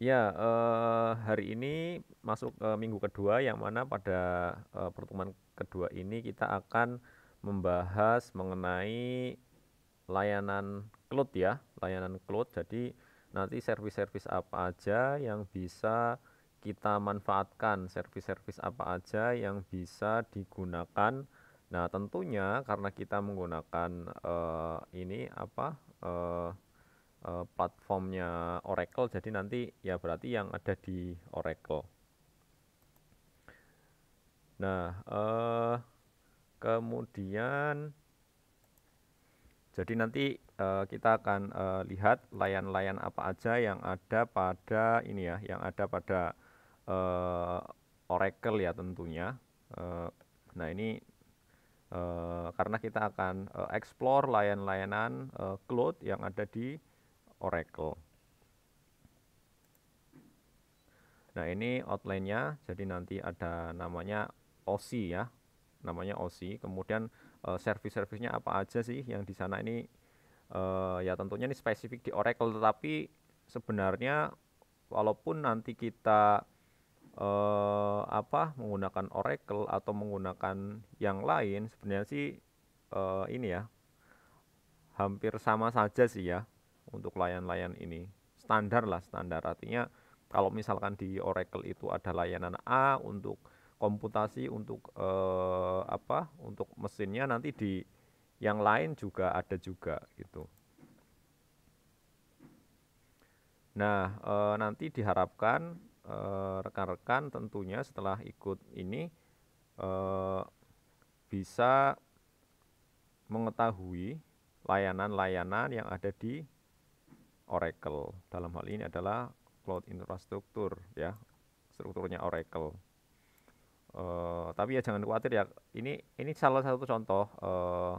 Ya, eh, hari ini masuk eh, minggu kedua yang mana pada eh, pertemuan kedua ini kita akan membahas mengenai layanan cloud ya, layanan cloud. Jadi nanti servis-servis apa aja yang bisa kita manfaatkan, servis-servis apa aja yang bisa digunakan. Nah, tentunya karena kita menggunakan eh, ini apa? Eh, Eh, platformnya Oracle jadi nanti ya berarti yang ada di Oracle nah uh, kemudian jadi nanti uh, kita akan uh, lihat layan-layan apa aja yang ada pada ini ya yang ada pada uh, Oracle ya tentunya uh, nah ini uh, karena kita akan uh, explore layan-layanan uh, cloud yang ada di Oracle. Nah, ini outline-nya. Jadi nanti ada namanya OC ya. Namanya OC. Kemudian uh, service-servicenya apa aja sih yang di sana ini uh, ya tentunya ini spesifik di Oracle tetapi sebenarnya walaupun nanti kita uh, apa menggunakan Oracle atau menggunakan yang lain sebenarnya sih uh, ini ya hampir sama saja sih ya untuk layan-layan ini. Standar lah, standar artinya kalau misalkan di Oracle itu ada layanan A untuk komputasi untuk eh, apa? Untuk mesinnya nanti di yang lain juga ada juga gitu. Nah, e, nanti diharapkan eh, rekan-rekan tentunya setelah ikut ini e, bisa mengetahui layanan-layanan yang ada di Oracle. Dalam hal ini adalah cloud infrastruktur ya, strukturnya Oracle. Uh, tapi ya jangan khawatir ya, ini ini salah satu contoh uh,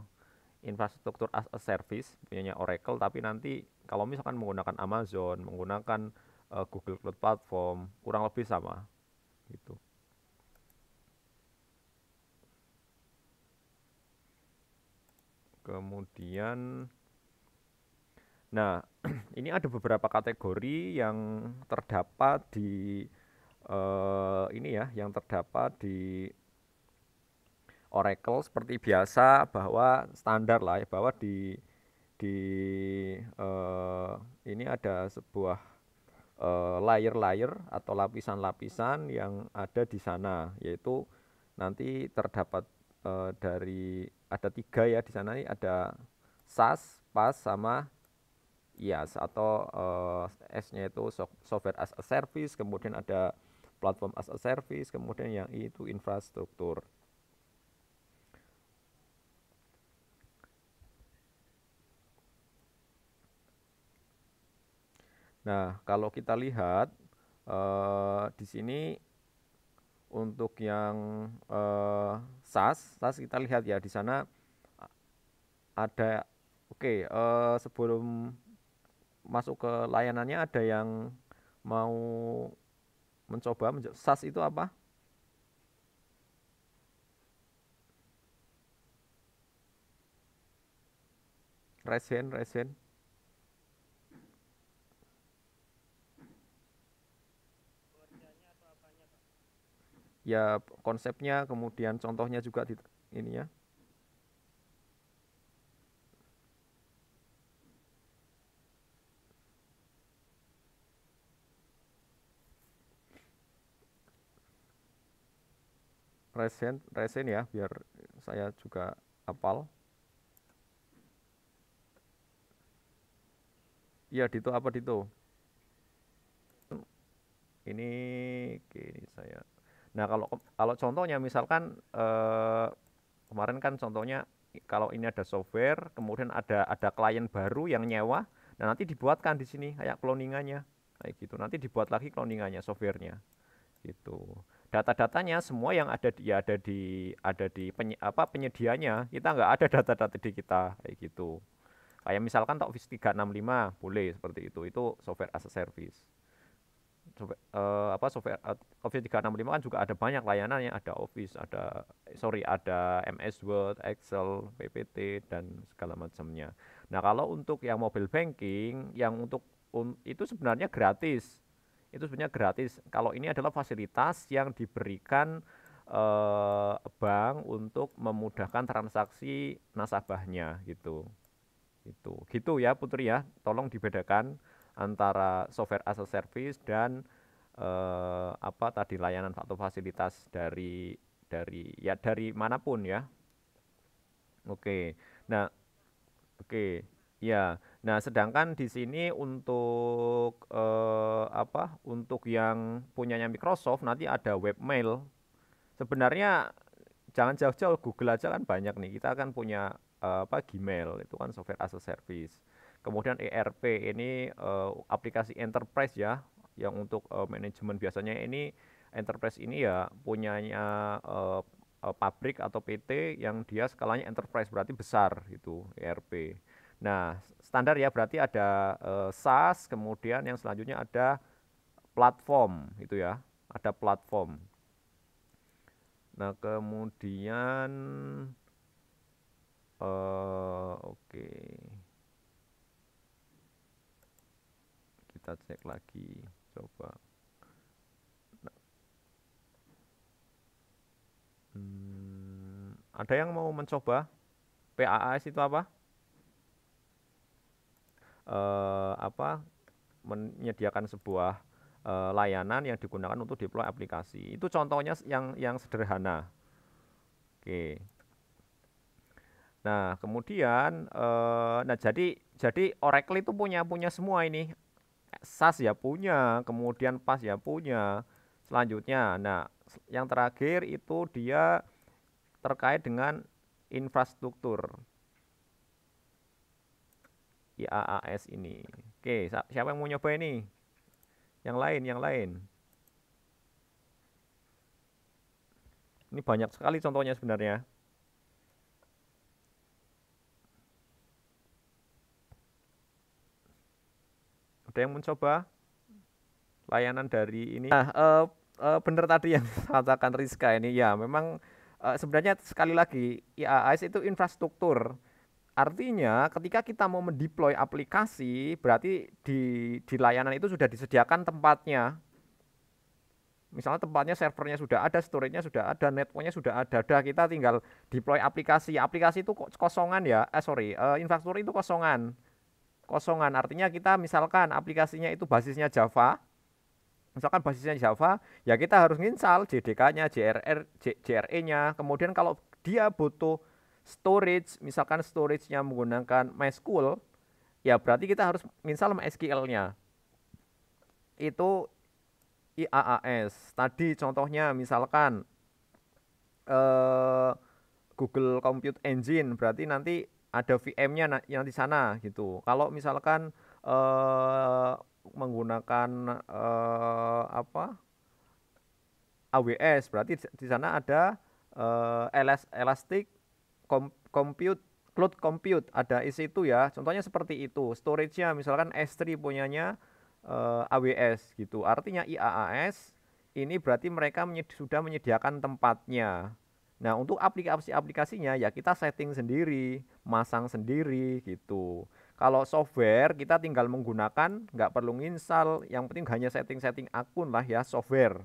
infrastruktur as a service punyanya Oracle tapi nanti kalau misalkan menggunakan Amazon, menggunakan uh, Google Cloud Platform kurang lebih sama gitu. Kemudian Nah, ini ada beberapa kategori yang terdapat di uh, ini ya, yang terdapat di Oracle seperti biasa bahwa standar lah ya, bahwa di di uh, ini ada sebuah uh, layer-layer atau lapisan-lapisan yang ada di sana yaitu nanti terdapat uh, dari ada tiga ya di sana ini ada SAS, PAS sama IaaS atau uh, S-nya itu software as a service, kemudian ada platform as a service, kemudian yang I itu infrastruktur. Nah, kalau kita lihat uh, di sini untuk yang uh, SaaS SAS kita lihat ya di sana ada oke okay, uh, sebelum masuk ke layanannya ada yang mau mencoba SAS itu apa? Resin, resin. Ya konsepnya kemudian contohnya juga di ini ya. resin resin ya biar saya juga apal ya dito apa dito ini gini saya nah kalau kalau contohnya misalkan eh, kemarin kan contohnya kalau ini ada software kemudian ada ada klien baru yang nyewa nah nanti dibuatkan di sini kayak cloningannya kayak gitu nanti dibuat lagi cloningannya softwarenya gitu data-datanya semua yang ada di ya ada di ada di penye, apa penyedianya kita nggak ada data-data di kita kayak gitu kayak misalkan Office 365 boleh seperti itu itu software as a service software, uh, apa software uh, Office 365 kan juga ada banyak layanannya ada Office ada sorry ada MS Word Excel PPT dan segala macamnya nah kalau untuk yang mobile banking yang untuk um, itu sebenarnya gratis itu sebenarnya gratis. Kalau ini adalah fasilitas yang diberikan eh, bank untuk memudahkan transaksi nasabahnya gitu. Itu. Gitu ya Putri ya, tolong dibedakan antara software as a service dan eh, apa tadi layanan atau fasilitas dari dari ya dari manapun ya. Oke. Nah, oke. Ya. Nah, sedangkan di sini untuk eh, apa? Untuk yang punyanya Microsoft nanti ada webmail. Sebenarnya jangan jauh-jauh Google aja kan banyak nih. Kita akan punya eh, apa Gmail itu kan software as a service. Kemudian ERP ini eh, aplikasi enterprise ya yang untuk eh, manajemen biasanya ini enterprise ini ya punyanya eh, eh, pabrik atau PT yang dia skalanya enterprise berarti besar itu ERP. Nah, standar ya berarti ada eh, SaaS kemudian yang selanjutnya ada platform itu ya ada platform nah kemudian eh, oke okay. kita cek lagi coba nah. hmm, ada yang mau mencoba PAAS itu apa uh, apa menyediakan sebuah uh, layanan yang digunakan untuk deploy aplikasi. Itu contohnya yang yang sederhana. Oke. Nah, kemudian uh, nah jadi jadi Oracle itu punya punya semua ini. SAS ya punya, kemudian PAS ya punya. Selanjutnya, nah yang terakhir itu dia terkait dengan infrastruktur. AAS ini. Oke, siapa yang mau nyoba ini? Yang lain, yang lain. Ini banyak sekali contohnya sebenarnya. Ada yang mencoba layanan dari ini? Nah, uh, eh, uh, eh, benar tadi yang katakan Rizka ini ya, memang uh, sebenarnya sekali lagi IAAS itu infrastruktur Artinya ketika kita mau mendeploy aplikasi berarti di di layanan itu sudah disediakan tempatnya. Misalnya tempatnya servernya sudah ada, storage-nya sudah ada, networknya sudah ada. Dah kita tinggal deploy aplikasi. Aplikasi itu kosongan ya. Eh sorry, eh, infrastruktur itu kosongan. Kosongan artinya kita misalkan aplikasinya itu basisnya Java. Misalkan basisnya Java, ya kita harus nginstal JDK-nya, JRR, JRE-nya. Kemudian kalau dia butuh storage, misalkan storage-nya menggunakan MySQL, ya berarti kita harus install MySQL-nya. Itu IaaS. Tadi contohnya misalkan eh, Google Compute Engine, berarti nanti ada VM-nya yang di sana gitu. Kalau misalkan eh, menggunakan eh, apa AWS, berarti di sana ada eh, Elastic kom compute cloud compute ada is itu ya contohnya seperti itu storage-nya misalkan S3 punyanya uh, eh, AWS gitu artinya IaaS ini berarti mereka menyedi sudah menyediakan tempatnya nah untuk aplikasi-aplikasinya ya kita setting sendiri masang sendiri gitu kalau software kita tinggal menggunakan nggak perlu install yang penting hanya setting-setting akun lah ya software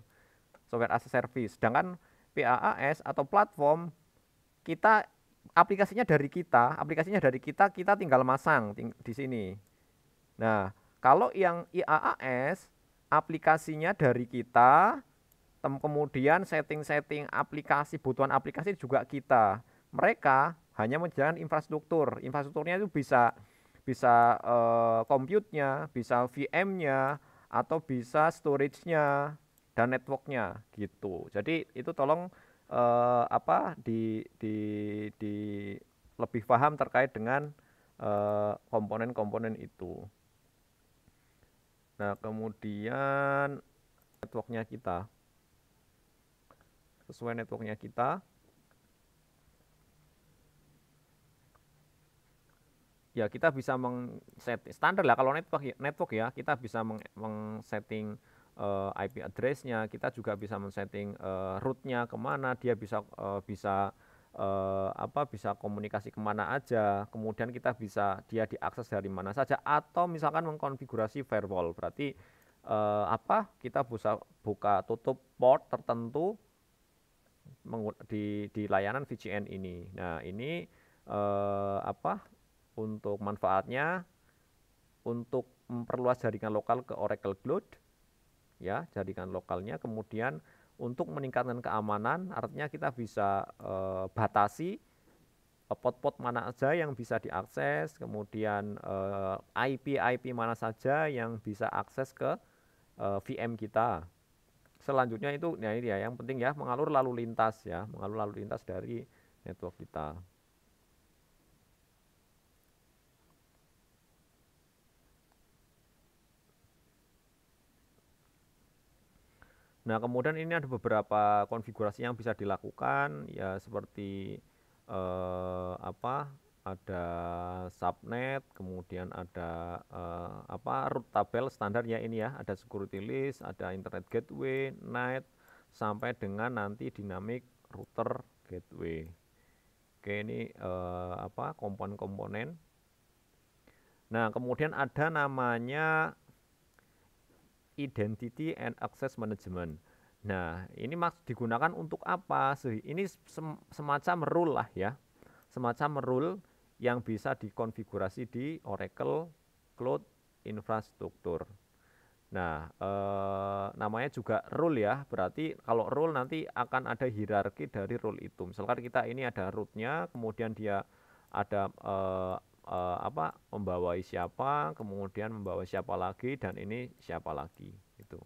software as a service sedangkan PaaS atau platform kita aplikasinya dari kita, aplikasinya dari kita, kita tinggal masang ting di sini. Nah, kalau yang IAAS aplikasinya dari kita, kemudian setting-setting aplikasi, butuhan aplikasi juga kita. Mereka hanya menjalankan infrastruktur. Infrastrukturnya itu bisa bisa uh, bisa VM-nya, atau bisa storage-nya dan network-nya gitu. Jadi itu tolong uh, apa di, di, di lebih paham terkait dengan eh, komponen-komponen uh, itu. Nah kemudian networknya kita sesuai networknya kita ya kita bisa meng setting standar lah kalau network ya, network ya kita bisa meng setting uh, eh, IP addressnya kita juga bisa men-setting uh, eh, rootnya kemana, dia bisa uh, bisa uh, apa bisa komunikasi kemana aja, kemudian kita bisa dia diakses dari mana saja, atau misalkan mengkonfigurasi firewall, berarti uh, apa kita bisa buka tutup port tertentu di di layanan VGN ini. Nah ini uh, apa untuk manfaatnya untuk memperluas jaringan lokal ke Oracle Cloud ya jaringan lokalnya kemudian untuk meningkatkan keamanan artinya kita bisa e, batasi eh, pot-pot mana saja yang bisa diakses kemudian e, eh, IP IP mana saja yang bisa akses ke e, VM kita selanjutnya itu ya ini ya yang penting ya mengalur lalu lintas ya mengalur lalu lintas dari network kita Nah, kemudian ini ada beberapa konfigurasi yang bisa dilakukan ya seperti eh, apa? Ada subnet, kemudian ada eh, apa? root tabel standarnya ini ya, ada security list, ada internet gateway, night sampai dengan nanti dynamic router gateway. Oke, ini eh, apa? komponen-komponen. Nah, kemudian ada namanya Identity and Access Management. Nah, ini maksud digunakan untuk apa? Ini sem semacam rule lah ya. Semacam rule yang bisa dikonfigurasi di Oracle Cloud Infrastructure. Nah, eh, namanya juga rule ya. Berarti kalau rule nanti akan ada hierarki dari rule itu. Misalkan kita ini ada rootnya, kemudian dia ada eh, uh, apa membawai siapa, kemudian membawa siapa lagi dan ini siapa lagi itu.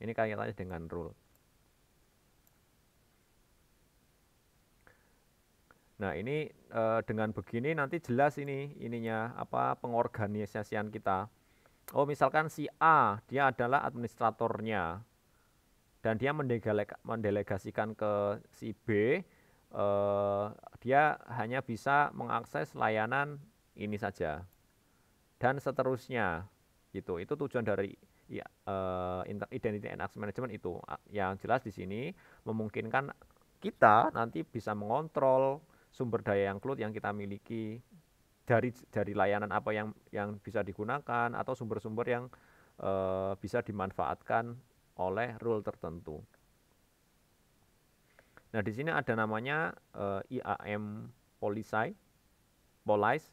Ini kaitannya dengan rule. Nah, ini e, dengan begini nanti jelas ini ininya apa pengorganisasian kita. Oh, misalkan si A, dia adalah administratornya. Dan dia mendelegasikan ke si B eh, dia hanya bisa mengakses layanan ini saja dan seterusnya gitu itu tujuan dari ya, uh, identity and access management itu yang jelas di sini memungkinkan kita nanti bisa mengontrol sumber daya yang cloud yang kita miliki dari dari layanan apa yang yang bisa digunakan atau sumber-sumber yang uh, bisa dimanfaatkan oleh rule tertentu. Nah, di sini ada namanya uh, eh, IAM Polisai, Polis.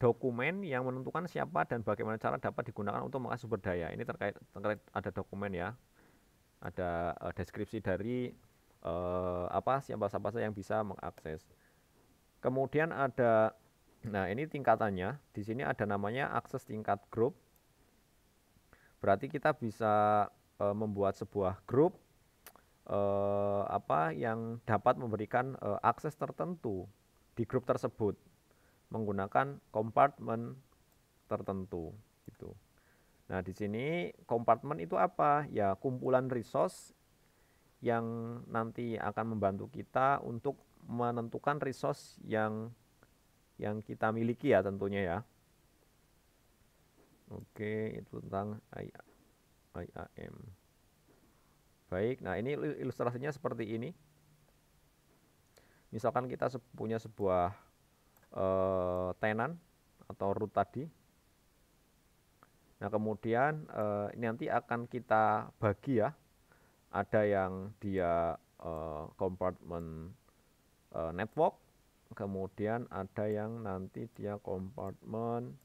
dokumen yang menentukan siapa dan bagaimana cara dapat digunakan untuk mengakses sumber daya. Ini terkait, terkait ada dokumen ya, ada uh, deskripsi dari uh, apa siapa-siapa saja yang bisa mengakses. Kemudian ada, nah ini tingkatannya. Di sini ada namanya akses tingkat grup. Berarti kita bisa membuat sebuah grup eh, apa yang dapat memberikan eh, akses tertentu di grup tersebut menggunakan kompartemen tertentu gitu. Nah, di sini kompartemen itu apa? Ya, kumpulan resource yang nanti akan membantu kita untuk menentukan resource yang yang kita miliki ya tentunya ya. Oke, itu tentang IAM. Baik, nah ini ilustrasinya seperti ini. Misalkan kita punya sebuah e, tenan atau root tadi. Nah kemudian e, nanti akan kita bagi ya. Ada yang dia e, compartment e, network, kemudian ada yang nanti dia compartment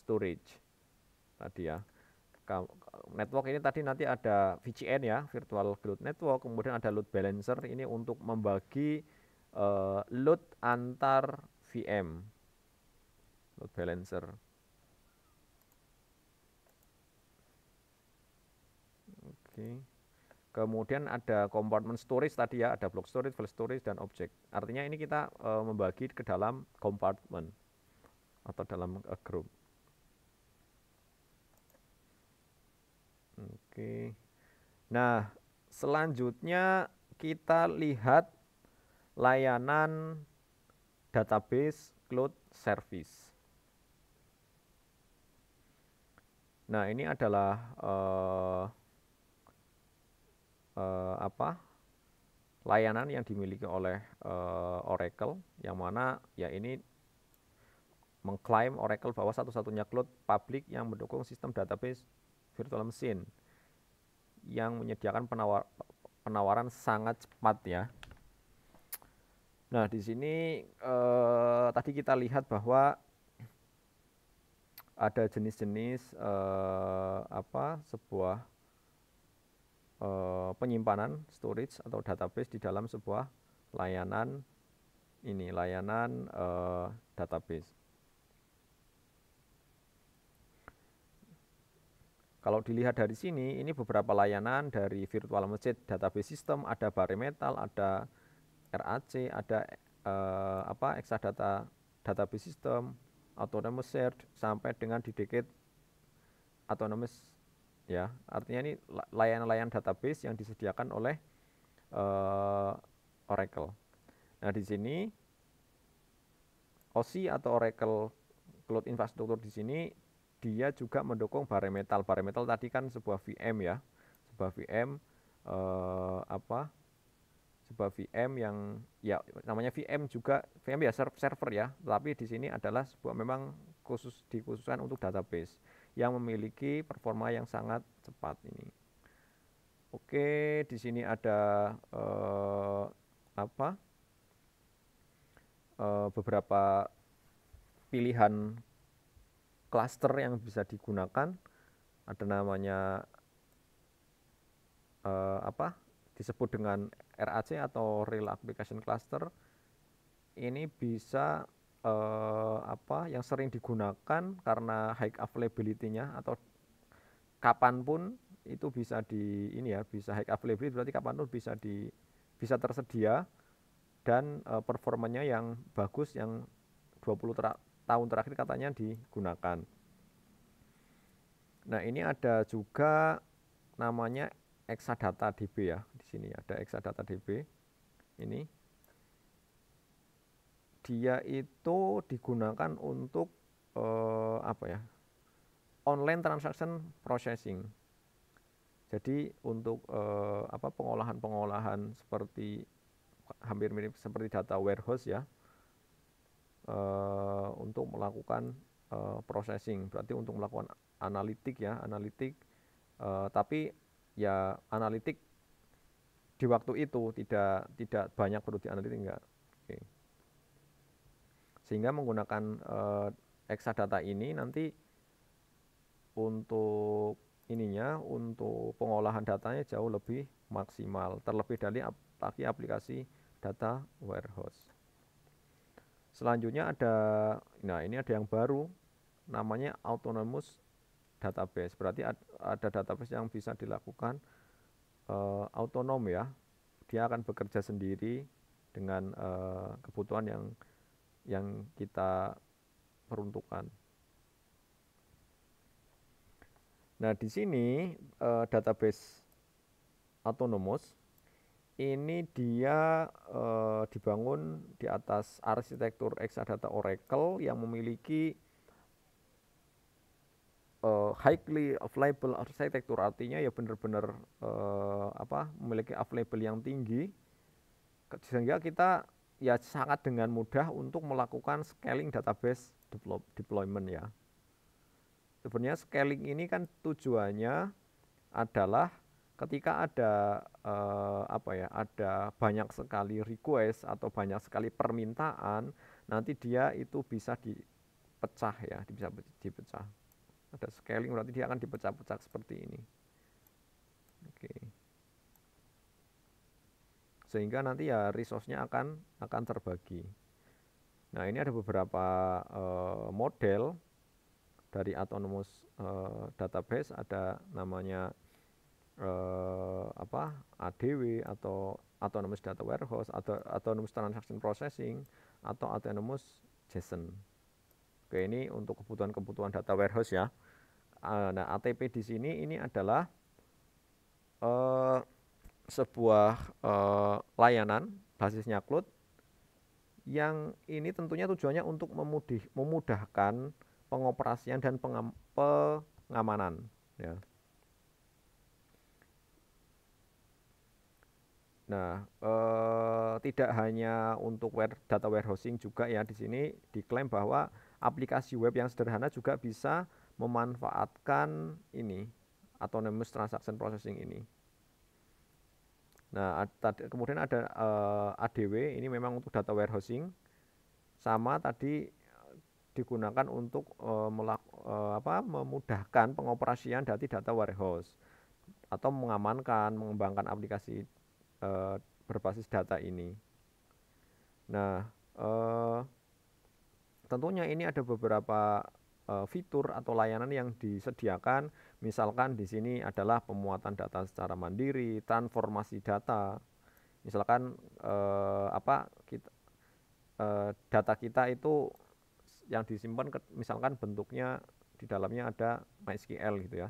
storage tadi ya network ini tadi nanti ada VCN ya, virtual Cloud network, kemudian ada load balancer ini untuk membagi uh, load antar VM. Load balancer. Oke. Kemudian ada compartment storage tadi ya, ada block storage, file storage dan object. Artinya ini kita uh, membagi ke dalam compartment atau dalam uh, group. Oke. Nah, selanjutnya kita lihat layanan database cloud service. Nah, ini adalah uh, uh, apa? layanan yang dimiliki oleh uh, Oracle yang mana ya ini mengklaim Oracle bahwa satu-satunya cloud publik yang mendukung sistem database virtual machine yang menyediakan penawar, penawaran sangat cepat ya. Nah, di sini eh, tadi kita lihat bahwa ada jenis-jenis eh, apa sebuah eh, penyimpanan storage atau database di dalam sebuah layanan ini layanan eh, database. Kalau dilihat dari sini, ini beberapa layanan dari virtual masjid database system, ada bare metal, ada RAC, ada eh, apa Exadata database system, autonomous shared sampai dengan didikit autonomous ya. Artinya ini layanan-layanan database yang disediakan oleh eh, Oracle. Nah, di sini OSI atau Oracle Cloud Infrastructure di sini dia juga mendukung bare metal. Bare metal tadi kan sebuah VM ya, sebuah VM eh, apa? Sebuah VM yang ya namanya VM juga VM ya server ya, tapi di sini adalah sebuah memang khusus dikhususkan untuk database yang memiliki performa yang sangat cepat ini. Oke, di sini ada eh, apa? Eh, beberapa pilihan cluster yang bisa digunakan ada namanya uh, apa disebut dengan RAC atau Real Application Cluster ini bisa uh, apa yang sering digunakan karena high availability-nya atau kapanpun itu bisa di ini ya bisa high availability berarti kapanpun bisa di bisa tersedia dan uh, performanya yang bagus yang 20 tahun terakhir katanya digunakan. Nah, ini ada juga namanya Exadata DB ya. Di sini ada Exadata DB. Ini dia itu digunakan untuk eh, apa ya? Online transaction processing. Jadi untuk eh, apa pengolahan-pengolahan seperti hampir mirip seperti data warehouse ya, Eh, untuk melakukan uh, processing, berarti untuk melakukan analitik ya, analitik. Uh, tapi ya analitik di waktu itu tidak tidak banyak perlu dianalitik enggak. Okay. Sehingga menggunakan uh, data ini nanti untuk ininya untuk pengolahan datanya jauh lebih maksimal terlebih dari ap aplikasi data warehouse. Selanjutnya ada nah ini ada yang baru namanya autonomous database. Berarti ada database yang bisa dilakukan uh, ya. Dia akan bekerja sendiri dengan uh, kebutuhan yang yang kita peruntukkan. Nah, di sini uh, database autonomous ini dia e, dibangun di atas arsitektur Exadata Oracle yang memiliki e, highly available arsitektur artinya ya benar-benar e, apa memiliki available yang tinggi sehingga kita ya sangat dengan mudah untuk melakukan scaling database develop, deployment ya. Sebenarnya scaling ini kan tujuannya adalah ketika ada uh, apa ya ada banyak sekali request atau banyak sekali permintaan nanti dia itu bisa dipecah ya bisa dipecah ada scaling berarti dia akan dipecah-pecah seperti ini oke okay. sehingga nanti ya resource-nya akan akan terbagi nah ini ada beberapa uh, model dari autonomous uh, database ada namanya uh, apa ADW atau autonomous data warehouse atau autonomous transaction processing atau autonomous JSON. Oke, ini untuk kebutuhan-kebutuhan data warehouse ya. Eh, nah, ATP di sini ini adalah uh, sebuah uh, layanan basisnya cloud yang ini tentunya tujuannya untuk memudih, memudahkan pengoperasian dan pengam, pengamanan ya. Nah, eh, tidak hanya untuk data warehousing juga ya di sini diklaim bahwa aplikasi web yang sederhana juga bisa memanfaatkan ini autonomous transaction processing ini. Nah, tadi, kemudian ada eh, ADW ini memang untuk data warehousing sama tadi eh, digunakan untuk eh, melak, eh, apa, memudahkan pengoperasian dari data warehouse atau mengamankan, mengembangkan aplikasi uh, berbasis data ini. Nah, uh, tentunya ini ada beberapa uh, fitur atau layanan yang disediakan. Misalkan di sini adalah pemuatan data secara mandiri, transformasi data. Misalkan uh, apa kita uh, data kita itu yang disimpan ke, misalkan bentuknya di dalamnya ada MySQL gitu ya.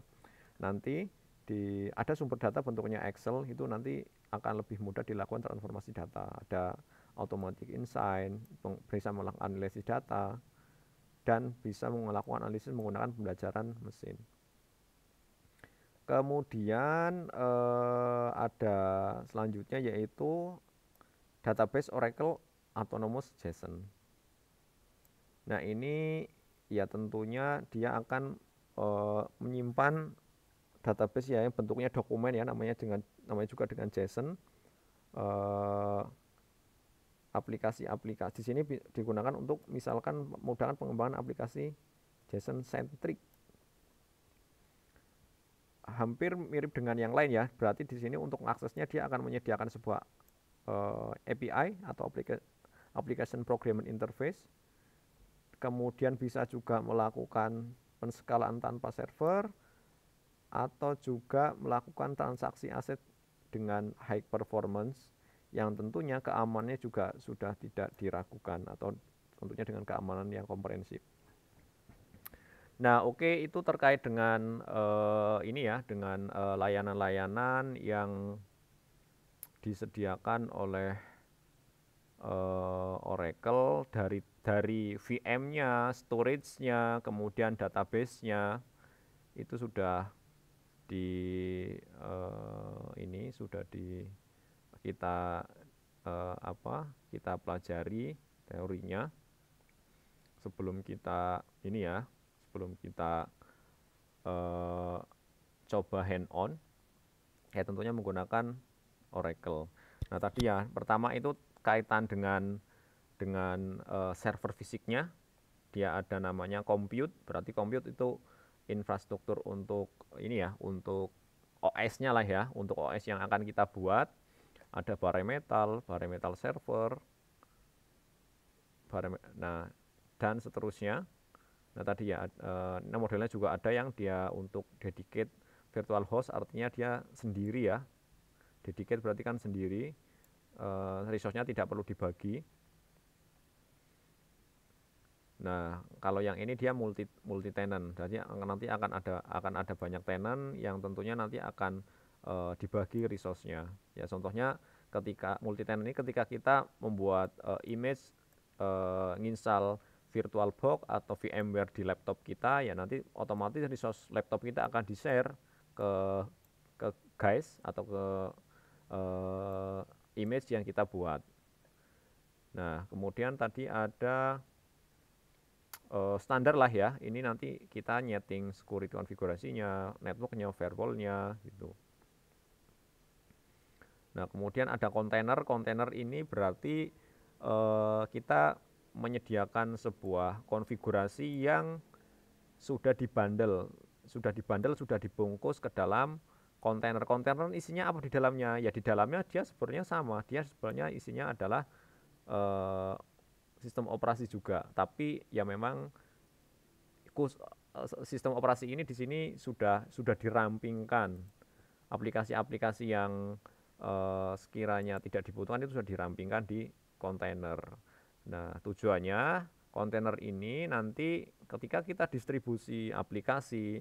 Nanti di ada sumber data bentuknya Excel itu nanti akan lebih mudah dilakukan transformasi data. Ada automatic insight, bisa melakukan analisis data, dan bisa melakukan analisis menggunakan pembelajaran mesin. Kemudian eh, ada selanjutnya yaitu database Oracle Autonomous JSON. Nah ini ya tentunya dia akan eh, menyimpan database ya yang bentuknya dokumen ya namanya dengan namanya juga dengan JSON uh, aplikasi-aplikasi di sini digunakan untuk misalkan mudahkan pengembangan aplikasi JSON centric hampir mirip dengan yang lain ya berarti di sini untuk aksesnya dia akan menyediakan sebuah uh, eh, API atau application application programming interface kemudian bisa juga melakukan penskalaan tanpa server atau juga melakukan transaksi aset dengan high performance yang tentunya keamanannya juga sudah tidak diragukan atau tentunya dengan keamanan yang komprehensif. Nah, oke okay, itu terkait dengan uh, ini ya, dengan eh, layanan-layanan uh, yang disediakan oleh uh, Oracle dari dari VM-nya, storage-nya, kemudian database-nya itu sudah di uh, ini sudah di kita uh, apa kita pelajari teorinya sebelum kita ini ya sebelum kita uh, coba hand on ya tentunya menggunakan Oracle. Nah tadi ya pertama itu kaitan dengan dengan uh, server fisiknya dia ada namanya compute berarti compute itu infrastruktur untuk ini ya untuk OS-nya lah ya, untuk OS yang akan kita buat ada bare metal, bare metal server, bare, nah dan seterusnya. Nah tadi ya, eh, nah modelnya juga ada yang dia untuk dedicated virtual host, artinya dia sendiri ya. Dedicated berarti kan sendiri, eh, resource-nya tidak perlu dibagi. Nah, kalau yang ini dia multi multi tenant, jadi nanti akan ada akan ada banyak tenant yang tentunya nanti akan e, dibagi resource-nya. Ya, contohnya ketika multi tenant ini ketika kita membuat e, image e, nginstal virtual box atau VMware di laptop kita, ya nanti otomatis resource laptop kita akan di-share ke ke guys atau ke e, image yang kita buat. Nah, kemudian tadi ada uh, standar lah ya. Ini nanti kita nyeting security konfigurasinya, networknya, firewallnya gitu. Nah kemudian ada kontainer. Kontainer ini berarti uh, kita menyediakan sebuah konfigurasi yang sudah dibandel, sudah dibandel, sudah dibungkus ke dalam kontainer. Kontainer isinya apa di dalamnya? Ya di dalamnya dia sebenarnya sama. Dia sebenarnya isinya adalah uh, sistem operasi juga tapi ya memang eh, sistem operasi ini di sini sudah sudah dirampingkan aplikasi-aplikasi yang eh, sekiranya tidak dibutuhkan itu sudah dirampingkan di kontainer nah tujuannya kontainer ini nanti ketika kita distribusi aplikasi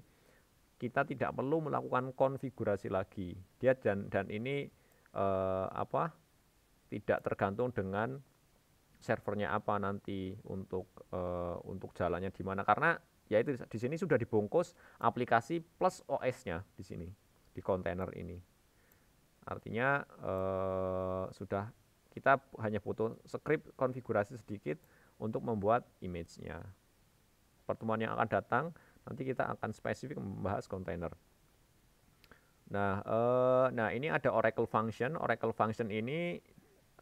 kita tidak perlu melakukan konfigurasi lagi dia dan dan ini eh, apa tidak tergantung dengan servernya apa nanti untuk uh, untuk jalannya di mana karena ya itu di sini sudah dibungkus aplikasi plus OS-nya di sini di kontainer ini. Artinya uh, sudah kita hanya butuh script konfigurasi sedikit untuk membuat image-nya. Pertemuan yang akan datang nanti kita akan spesifik membahas kontainer. Nah, uh, nah ini ada Oracle function. Oracle function ini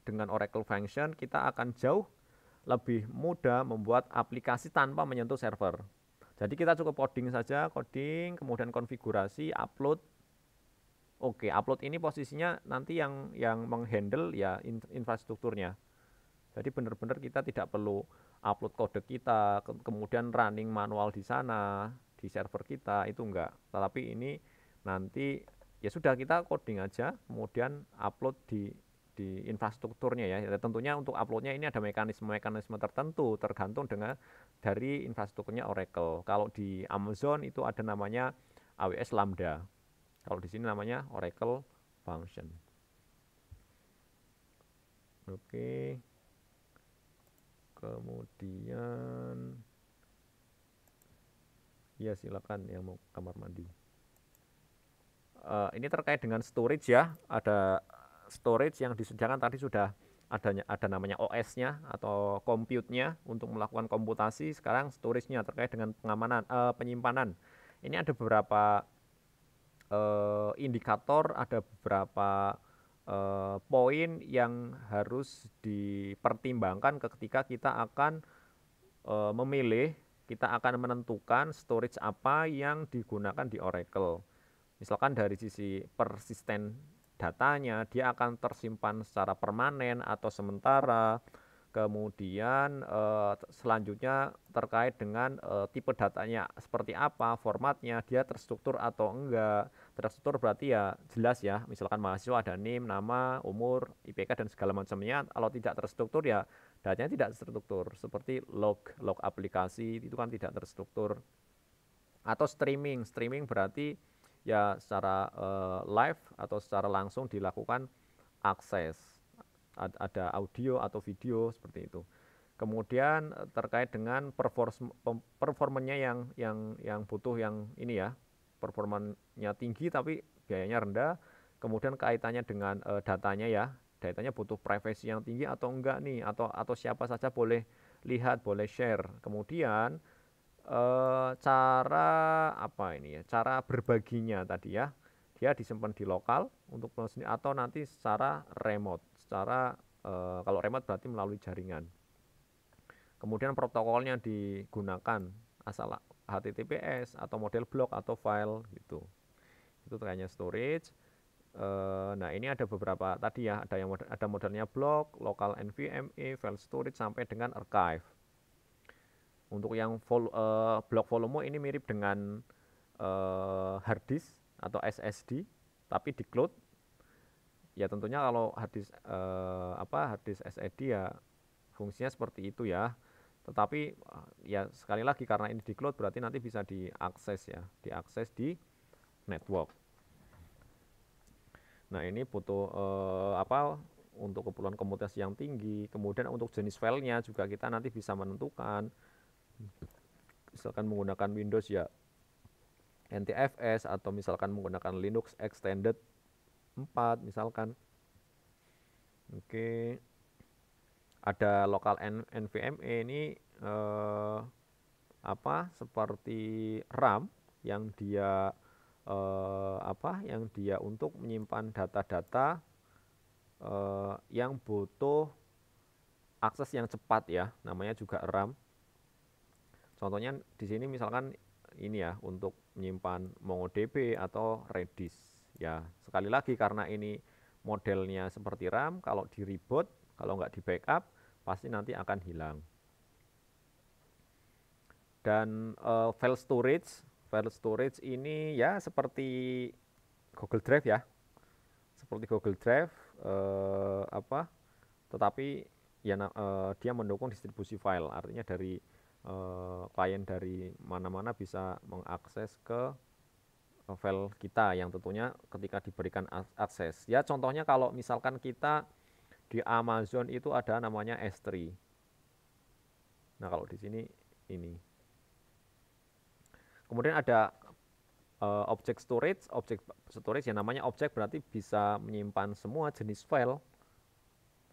dengan Oracle Function kita akan jauh lebih mudah membuat aplikasi tanpa menyentuh server. Jadi kita cukup coding saja, coding, kemudian konfigurasi, upload. Oke, upload ini posisinya nanti yang yang menghandle ya infrastrukturnya. Jadi benar-benar kita tidak perlu upload kode kita, ke kemudian running manual di sana, di server kita, itu enggak. Tetapi ini nanti ya sudah kita coding aja, kemudian upload di di infrastrukturnya ya. ya. Tentunya untuk uploadnya ini ada mekanisme-mekanisme tertentu tergantung dengan dari infrastrukturnya Oracle. Kalau di Amazon itu ada namanya AWS Lambda. Kalau di sini namanya Oracle Function. Oke. Kemudian Ya, silakan yang mau kamar mandi. Uh, ini terkait dengan storage ya. Ada storage yang disediakan tadi sudah adanya ada namanya OS-nya atau compute-nya untuk melakukan komputasi. Sekarang storage-nya terkait dengan pengamanan uh, penyimpanan. Ini ada beberapa uh, indikator, ada beberapa uh, poin yang harus dipertimbangkan ketika kita akan uh, memilih, kita akan menentukan storage apa yang digunakan di Oracle. Misalkan dari sisi persisten datanya dia akan tersimpan secara permanen atau sementara kemudian eh, selanjutnya terkait dengan eh, tipe datanya seperti apa formatnya dia terstruktur atau enggak terstruktur berarti ya jelas ya misalkan mahasiswa ada NIM nama umur IPK dan segala macamnya kalau tidak terstruktur ya datanya tidak terstruktur seperti log log aplikasi itu kan tidak terstruktur atau streaming streaming berarti ya secara uh, live atau secara langsung dilakukan akses Ad, ada audio atau video seperti itu. Kemudian eh, terkait dengan perform, performanya yang yang yang butuh yang ini ya performanya tinggi tapi biayanya rendah. Kemudian kaitannya dengan uh, datanya ya datanya butuh privasi yang tinggi atau enggak nih atau atau siapa saja boleh lihat boleh share. Kemudian Eh, cara apa ini ya cara berbaginya tadi ya dia disimpan di lokal untuk sini atau nanti secara remote secara e, kalau remote berarti melalui jaringan kemudian protokolnya digunakan asal HTTPS atau model blok atau file gitu itu kayaknya storage eh, nah ini ada beberapa tadi ya ada yang ada modelnya blok, local NVMe, file storage sampai dengan archive. Untuk yang vol, uh, eh, blok volume ini mirip dengan uh, hard disk atau SSD tapi di cloud. Ya tentunya kalau hard disk uh, apa hard disk SSD ya fungsinya seperti itu ya. Tetapi ya sekali lagi karena ini di cloud berarti nanti bisa diakses ya, diakses di network. Nah, ini butuh uh, apa untuk keperluan komputasi yang tinggi. Kemudian untuk jenis filenya juga kita nanti bisa menentukan misalkan menggunakan Windows ya NTFS atau misalkan menggunakan Linux Extended 4 misalkan. Oke. Ada lokal NVMe ini eh, apa seperti RAM yang dia eh, apa yang dia untuk menyimpan data-data eh, yang butuh akses yang cepat ya, namanya juga RAM. Contohnya di sini misalkan ini ya untuk menyimpan MongoDB atau Redis. Ya, sekali lagi karena ini modelnya seperti RAM, kalau di reboot, kalau nggak di backup, pasti nanti akan hilang. Dan uh, file storage, file storage ini ya seperti Google Drive ya, seperti Google Drive uh, apa, tetapi ya uh, dia mendukung distribusi file, artinya dari uh, klien dari mana-mana bisa mengakses ke eh, file kita yang tentunya ketika diberikan akses. Ya contohnya kalau misalkan kita di Amazon itu ada namanya S3. Nah, kalau di sini ini. Kemudian ada uh, eh, object storage, object storage yang namanya object berarti bisa menyimpan semua jenis file.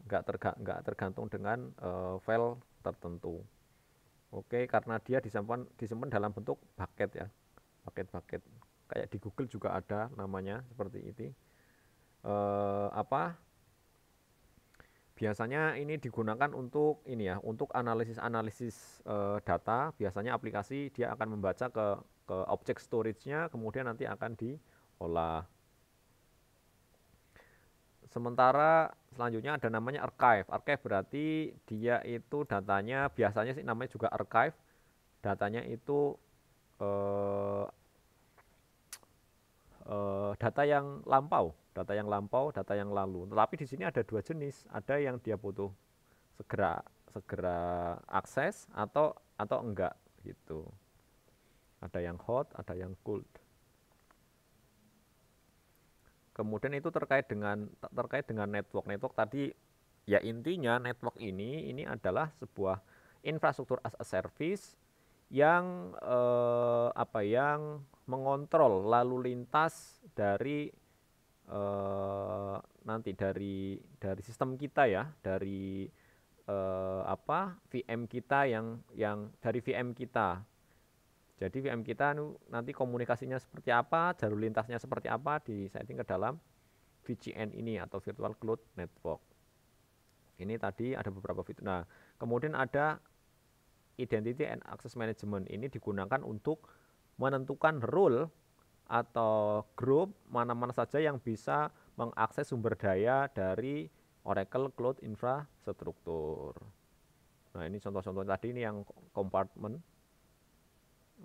Enggak tergantung dengan uh, file tertentu. Oke, karena dia disimpan disimpan dalam bentuk paket ya. Paket-paket. Kayak di Google juga ada namanya seperti ini. Eh, apa? Biasanya ini digunakan untuk ini ya, untuk analisis-analisis e, data. Biasanya aplikasi dia akan membaca ke ke objek storage-nya, kemudian nanti akan diolah. Sementara selanjutnya ada namanya archive. Archive berarti dia itu datanya biasanya sih namanya juga archive. Datanya itu eh, eh, data yang lampau, data yang lampau, data yang lalu. Tetapi di sini ada dua jenis. Ada yang dia butuh segera segera akses atau atau enggak gitu. Ada yang hot, ada yang cold. Kemudian itu terkait dengan terkait dengan network. Network tadi ya intinya network ini ini adalah sebuah infrastruktur as a service yang eh, apa yang mengontrol lalu lintas dari eh, nanti dari dari sistem kita ya, dari eh, apa VM kita yang yang dari VM kita jadi VM kita nanti komunikasinya seperti apa, jalur lintasnya seperti apa di setting ke dalam VCN ini atau Virtual Cloud Network. Ini tadi ada beberapa fitur. Nah, kemudian ada Identity and Access Management. Ini digunakan untuk menentukan rule atau grup mana-mana saja yang bisa mengakses sumber daya dari Oracle Cloud Infrastructure. Nah, ini contoh-contoh tadi ini yang compartment.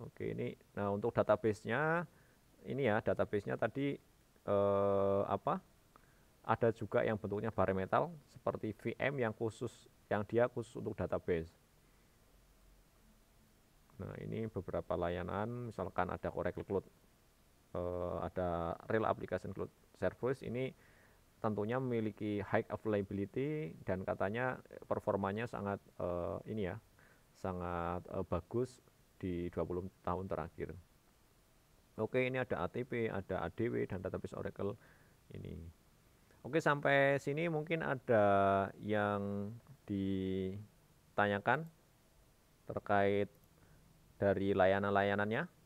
Oke, ini nah untuk database-nya ini ya, database-nya tadi eh, apa? Ada juga yang bentuknya bare metal seperti VM yang khusus yang dia khusus untuk database. Nah, ini beberapa layanan misalkan ada Oracle Cloud eh, ada Real Application Cloud Service ini tentunya memiliki high availability dan katanya performanya sangat uh, ini ya sangat uh, bagus di 20 tahun terakhir. Oke, ini ada ATP, ada ADW dan database Oracle ini. Oke, sampai sini mungkin ada yang ditanyakan terkait dari layanan-layanannya.